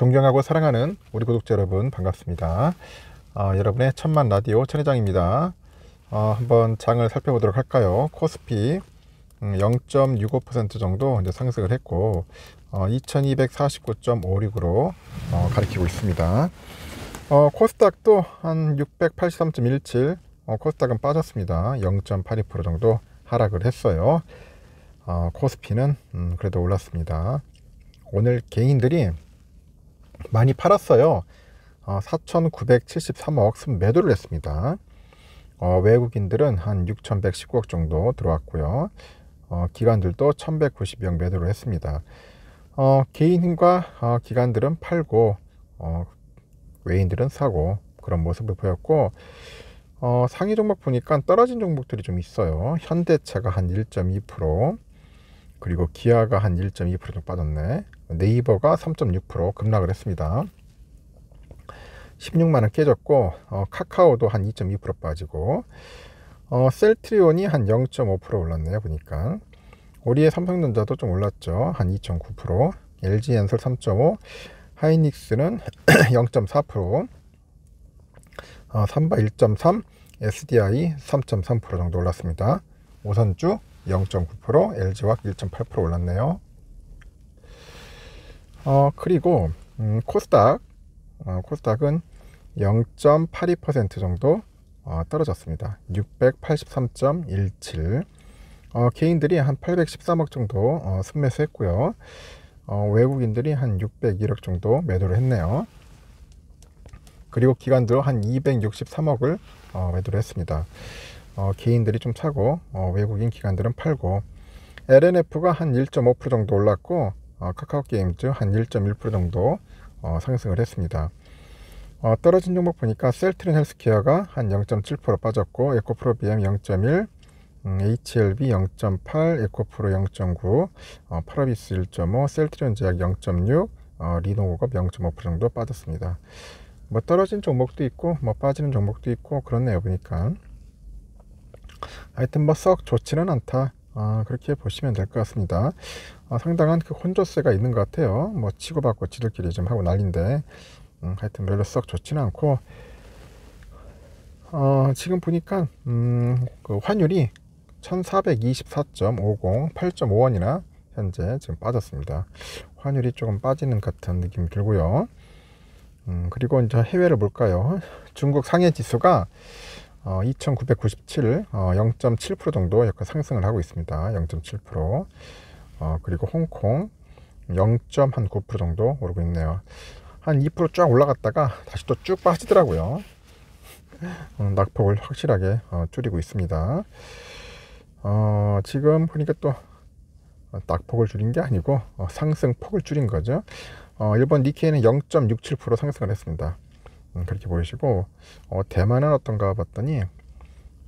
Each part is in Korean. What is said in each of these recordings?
존경하고 사랑하는 우리 구독자 여러분 반갑습니다. 아, 여러분의 천만 라디오 천회장입니다. 아, 한번 장을 살펴보도록 할까요? 코스피 0.65% 음, 정도 이제 상승을 했고 어, 2249.56으로 어, 가리키고 있습니다. 어, 코스닥도 한 683.17 어, 코스닥은 빠졌습니다. 0.82% 정도 하락을 했어요. 어, 코스피는 음, 그래도 올랐습니다. 오늘 개인들이 많이 팔았어요. 어, 4,973억 매도를 했습니다. 어, 외국인들은 한 6,119억 정도 들어왔고요. 어, 기관들도 1,190억 매도를 했습니다. 어, 개인과 어, 기관들은 팔고 어, 외인들은 사고 그런 모습을 보였고 어, 상위 종목 보니까 떨어진 종목들이 좀 있어요. 현대차가 한 1.2% 그리고 기아가 한 1.2% 빠졌네. 네이버가 3.6% 급락을 했습니다. 16만원 깨졌고 어, 카카오도 한 2.2% 빠지고 어, 셀트리온이 한 0.5% 올랐네요 보니까 우리의 삼성전자도 좀 올랐죠 한 2.9% LG엔솔 3.5 하이닉스는 0.4% 어, 삼바 1.3 SDI 3.3% 정도 올랐습니다 우선주 0.9% LG와 1.8% 올랐네요 어, 그리고 음, 코스닥 어, 코스닥은 0.82% 정도 어, 떨어졌습니다. 683.17 어, 개인들이 한 813억 정도 어, 순매수했고요. 어, 외국인들이 한 601억 정도 매도를 했네요. 그리고 기관도 한 263억을 어, 매도를 했습니다. 어, 개인들이 좀 사고 어, 외국인 기관들은 팔고 LNF가 한 1.5% 정도 올랐고 어, 카카오게임즈 한 1.1% 정도 어, 상승을 했습니다. 어, 떨어진 종목 보니까 셀트린 헬스케어가 한 0.7% 빠졌고 에코프로비엠 0.1, 음, HLB 0.8, 에코프로 0.9, 어, 파라비스 1.5, 셀트리온 제약 0.6, 어, 리노고업 0.5% 정도 빠졌습니다. 뭐 떨어진 종목도 있고 뭐 빠지는 종목도 있고 그렇네요 보니까 하여튼 뭐 썩 좋지는 않다 아, 그렇게 보시면 될 것 같습니다. 아, 상당한 그 혼조세가 있는 것 같아요. 뭐 치고받고 지들끼리 좀 하고 난리인데 음, 하여튼 별로 썩 좋지는 않고 어, 지금 보니까 음, 그 환율이 1424.50 8.5원이나 현재 지금 빠졌습니다. 환율이 조금 빠지는 같은 느낌이 들고요. 음, 그리고 이제 해외를 볼까요? 중국 상해 지수가 2,997, 어, 0.7% 어, 정도 약간 상승을 하고 있습니다. 0.7%. 어, 그리고 홍콩 0.9% 정도 오르고 있네요. 한 2%쫙 올라갔다가 다시 또 쭉 빠지더라고요. 어, 낙폭을 확실하게 어, 줄이고 있습니다. 어, 지금 보니까 또 낙폭을 줄인 게 아니고 어, 상승폭을 줄인 거죠. 어, 일본 니케이는 0.67% 상승을 했습니다. 음, 그렇게 보이시고 어, 대만은 어떤가 봤더니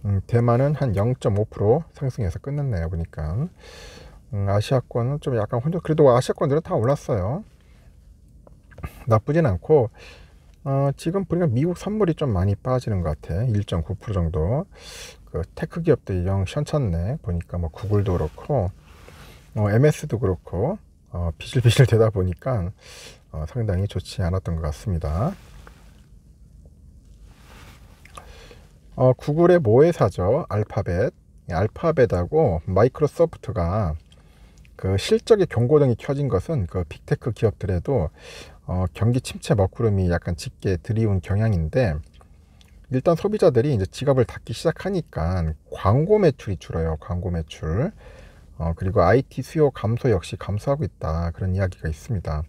음, 대만은 한 0.5% 상승해서 끝났네요 보니까 음, 아시아권은 좀 약간 혼자 그래도 아시아권들은 다 올랐어요 나쁘진 않고 어, 지금 보니까 미국 선물이 좀 많이 빠지는 것 같아 1.9% 정도 그 테크 기업들이 영시원네 보니까 뭐 구글도 그렇고 어, MS도 그렇고 어, 비실비실 되다 보니까 어, 상당히 좋지 않았던 것 같습니다 어, 구글의 모회사죠. 알파벳. 알파벳하고 마이크로소프트가 그 실적의 경고등이 켜진 것은 그 빅테크 기업들에도 어, 경기 침체 먹구름이 약간 짙게 들이운 경향인데 일단 소비자들이 이제 지갑을 닫기 시작하니까 광고 매출이 줄어요. 광고 매출. 어, 그리고 IT 수요 감소 역시 감소하고 있다. 그런 이야기가 있습니다.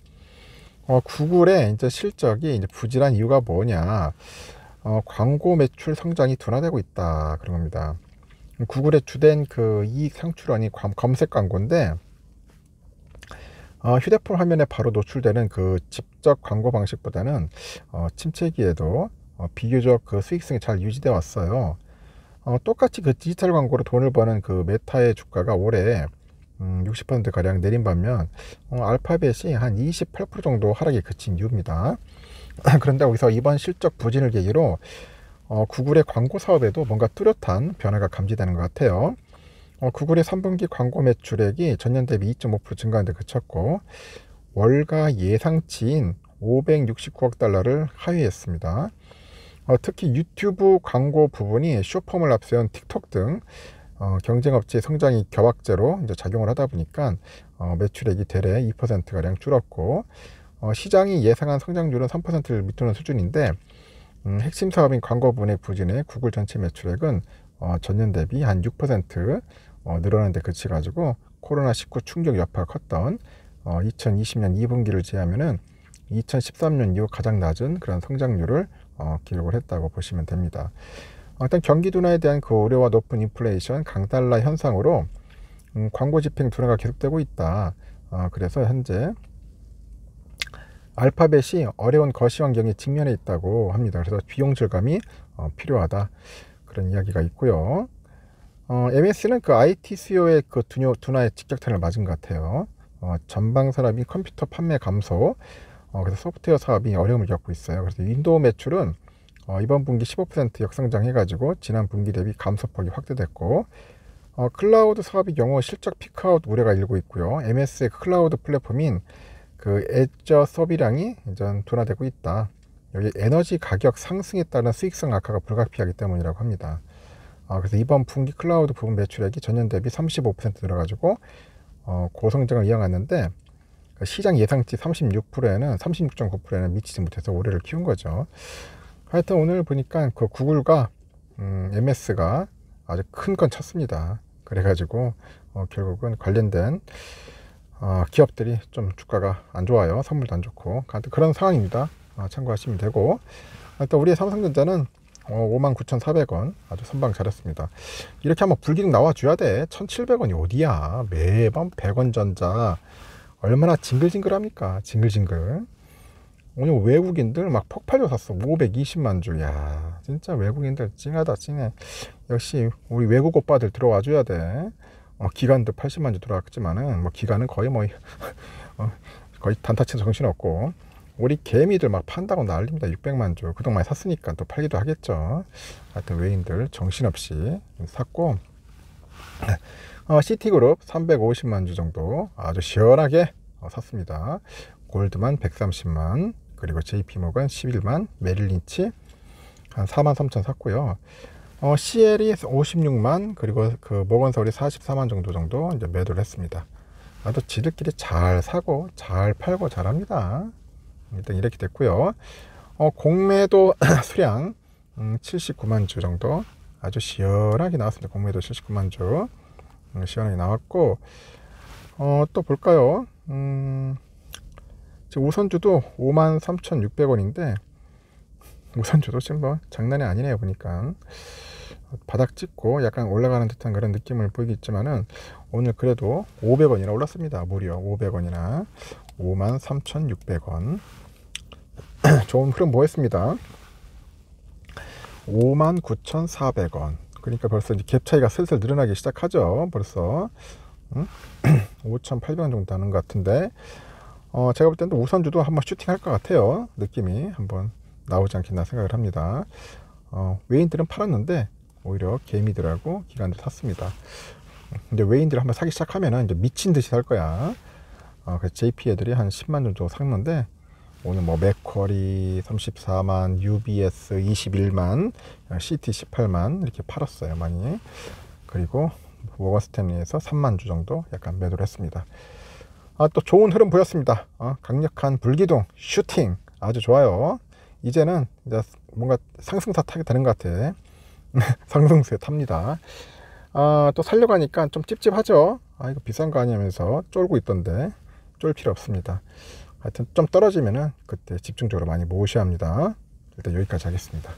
어, 구글의 이제 실적이 이제 부진한 이유가 뭐냐. 어, 광고 매출 성장이 둔화되고 있다 그런 겁니다. 구글의 주된 그 이익 창출원이 검색 광고인데 어, 휴대폰 화면에 바로 노출되는 그 직접 광고 방식보다는 어, 침체기에도 어, 비교적 그 수익성이 잘 유지돼 왔어요. 어, 똑같이 그 디지털 광고로 돈을 버는 그 메타의 주가가 올해 음, 60% 가량 내린 반면 어, 알파벳이 한 28% 정도 하락에 그친 이유입니다. 그런데 여기서 이번 실적 부진을 계기로 어, 구글의 광고 사업에도 뭔가 뚜렷한 변화가 감지되는 것 같아요. 어, 구글의 3분기 광고 매출액이 전년 대비 2.5%증가하데 그쳤고 월가 예상치인 569억 달러를 하회했습니다. 어, 특히 유튜브 광고 부분이 쇼폼을 앞세운 틱톡 등 어, 경쟁업체의 성장이 겨악제로 작용을 하다 보니까 어, 매출액이 대략 2%가량 줄었고 어, 시장이 예상한 성장률은 3%를 밑도는 수준인데 음, 핵심 사업인 광고 분해 부진의 구글 전체 매출액은 어, 전년 대비 한6% 어, 늘어나는데 그치가지고 코로나19 충격 여파가 컸던 어, 2020년 2분기를 제하면은 2013년 이후 가장 낮은 그런 성장률을 어, 기록을 했다고 보시면 됩니다. 어, 일단 경기 둔화에 대한 그 우려와 높은 인플레이션, 강달러 현상으로 음, 광고 집행 둔화가 계속되고 있다. 어, 그래서 현재 알파벳이 어려운 거시 환경에 직면해 있다고 합니다. 그래서 비용 절감이 어, 필요하다 그런 이야기가 있고요. 어, MS는 그 IT 수요의 그 두뇨, 둔화의 직격탄을 맞은 것 같아요. 어, 전방 산업인 컴퓨터 판매 감소, 어, 그래서 소프트웨어 사업이 어려움을 겪고 있어요. 그래서 윈도우 매출은 어, 이번 분기 15% 역성장 해가지고 지난 분기 대비 감소폭이 확대됐고 어, 클라우드 사업의 경우 실적 피크아웃 우려가 일고 있고요. MS의 클라우드 플랫폼인 그 애저 소비량이 이전 둔화되고 있다. 여기 에너지 가격 상승에 따른 수익성 악화가 불가피하기 때문이라고 합니다. 아, 그래서 이번 분기 클라우드 부분 매출액이 전년 대비 35% 늘어가지고 어, 고성장을 이어갔는데 그 시장 예상치 36%에는 36.9%에는 미치지 못해서 올해를 키운 거죠. 하여튼 오늘 보니까 그 구글과 음, MS가 아주 큰 건 쳤습니다. 그래가지고 어, 결국은 관련된 어, 기업들이 좀 주가가 안 좋아요. 선물도 안 좋고 그런 상황입니다. 어, 참고하시면 되고 일단 우리의 삼성전자는 59,400원 어, 아주 선방 잘했습니다. 이렇게 한번 불기능 나와줘야 돼. 1,700원이 어디야. 매번 100원 전자 얼마나 징글징글합니까? 징글징글. 오늘 외국인들 막 폭발로 샀어. 520만 줄. 야 진짜 외국인들 찡하다 찡해. 역시 우리 외국 오빠들 들어와줘야 돼. 어, 기간도 80만 주돌아갔지만은뭐 기간은 거의 뭐 어, 거의 단타치 정신 없고 우리 개미들 막 판다고 난립니다. 600만 주 그동안 많이 샀으니까 또 팔기도 하겠죠. 하여튼 외인들 정신없이 샀고 어, 시티그룹 350만 주 정도 아주 시원하게 어, 샀습니다. 골드만 130만 그리고 JP모건 11만 메릴린치 한 4만 3천 샀고요. 어, CL이 56만 그리고 그 모건서울이 44만 정도 정도 이제 매도를 했습니다. 아도 지들끼리 잘 사고 잘 팔고 잘합니다. 일단 이렇게 됐고요. 어, 공매도 수량 음, 79만 주 정도 아주 시원하게 나왔습니다. 공매도 79만 주 음, 시원하게 나왔고 어, 또 볼까요? 음, 지금 우선주도 5만 3,600원인데 우선주도 지금 뭐 장난이 아니네요 보니까 바닥 찍고 약간 올라가는 듯한 그런 느낌을 보이겠지만은 오늘 그래도 500원이나 올랐습니다. 무려 500원이나 53,600원 좋은 흐름 보였습니다. 59,400원 그러니까 벌써 이제 갭 차이가 슬슬 늘어나기 시작하죠. 벌써 음? 5,800원 정도 하는 것 같은데 어, 제가 볼 때는 우선주도 한번 슈팅할 것 같아요. 느낌이 한번 나오지 않겠나 생각을 합니다. 어, 외인들은 팔았는데 오히려 개미들하고 기관들 샀습니다. 이제 외인들 한번 사기 시작하면 이제 미친 듯이 살 거야. 어, 그래서 JP 애들이 한 10만 정도 샀는데 오늘 뭐 맥쿼리 34만, UBS 21만, CT 18만 이렇게 팔았어요 많이. 그리고 워거스탠리에서 3만 주 정도 약간 매도를 했습니다. 아, 또 좋은 흐름 보였습니다. 어, 강력한 불기둥 슈팅 아주 좋아요. 이제는 이제 뭔가 상승사 타게 되는 것 같아. 상승세 탑니다 아, 또 살려가니까 좀 찝찝하죠 아 이거 비싼 거 아니면서 쫄고 있던데 쫄 필요 없습니다 하여튼 좀 떨어지면은 그때 집중적으로 많이 모으셔야 합니다 일단 여기까지 하겠습니다